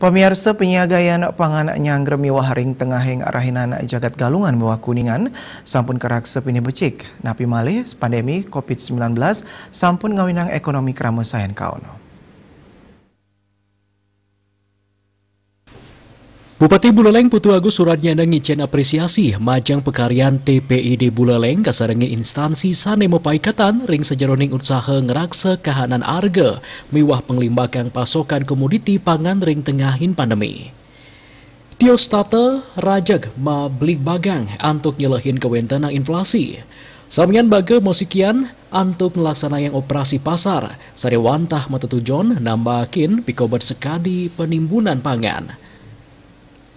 Pemirsa penyiagaian pangan nyanggrem waharing arahin arahinan jagat galungan mewah kuningan sampun keraksep ini becik. Napi malih pandemi COVID-19 sampun ngawinang ekonomi keramusayan kaono. Bupati Buleleng Putu Agus Suradnyana ngicen apresiasi majang pekarian TPID Buleleng kasarengin instansi sane paikatan ring sejeroning usaha ngeraksa kahanan arga miwah penglimbakan pasokan komoditi pangan ring tengahin pandemi. Tiostata rajag ma belik bagang antuk nyelehin kewentana inflasi. Samian baga mosikian antuk melaksanakan operasi pasar. Sarewantah matutujon nambakin pikobat sekadi penimbunan pangan.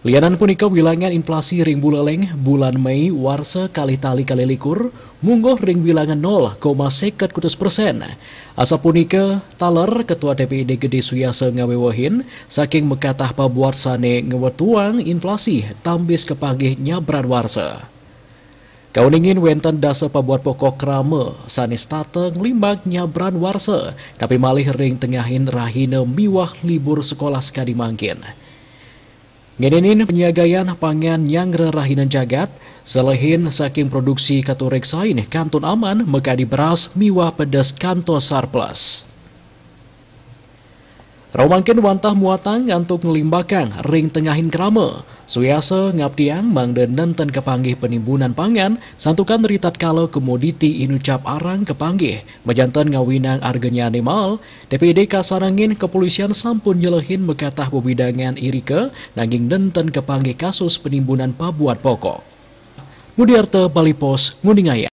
Lianan punika wilangan inflasi ring buleleng bulan Mei warsa kali tali kali likur mungguh ring wilangan 0, seket kutus persen. Asa punika taler Ketua DPD Gede Suyasa ngawewahin saking mekatah pabuarsane ngewetuang inflasi tambis kepagih nyabran warsa. Kauningin wenten dasa pabuat pokok rame sani tateng limbak nyabran warsa, tapi malih ring tengahin rahine miwah libur sekolah sekadi mangkin. Ngedenin penyagaian pangan yang rerahinan jagat, selain saking produksi katurik kantun aman, mekadi beras miwa pedas kanto sarplas. Romangkin wantah muatang untuk ngelimbakan ring tengahin kerama. Suyase ngabdiang mangden nenten kepanggih penimbunan pangan, santukan ritat kalau komoditi inucap arang kepanggih, mejantan ngawinang argenya animal, TPD kasarangin kepolisian sampun nyelehin mekatah bebidangan irike, nanging nenten kepanggih kasus penimbunan pabuat pokok. Mudiarte Balipos, Nguningaya.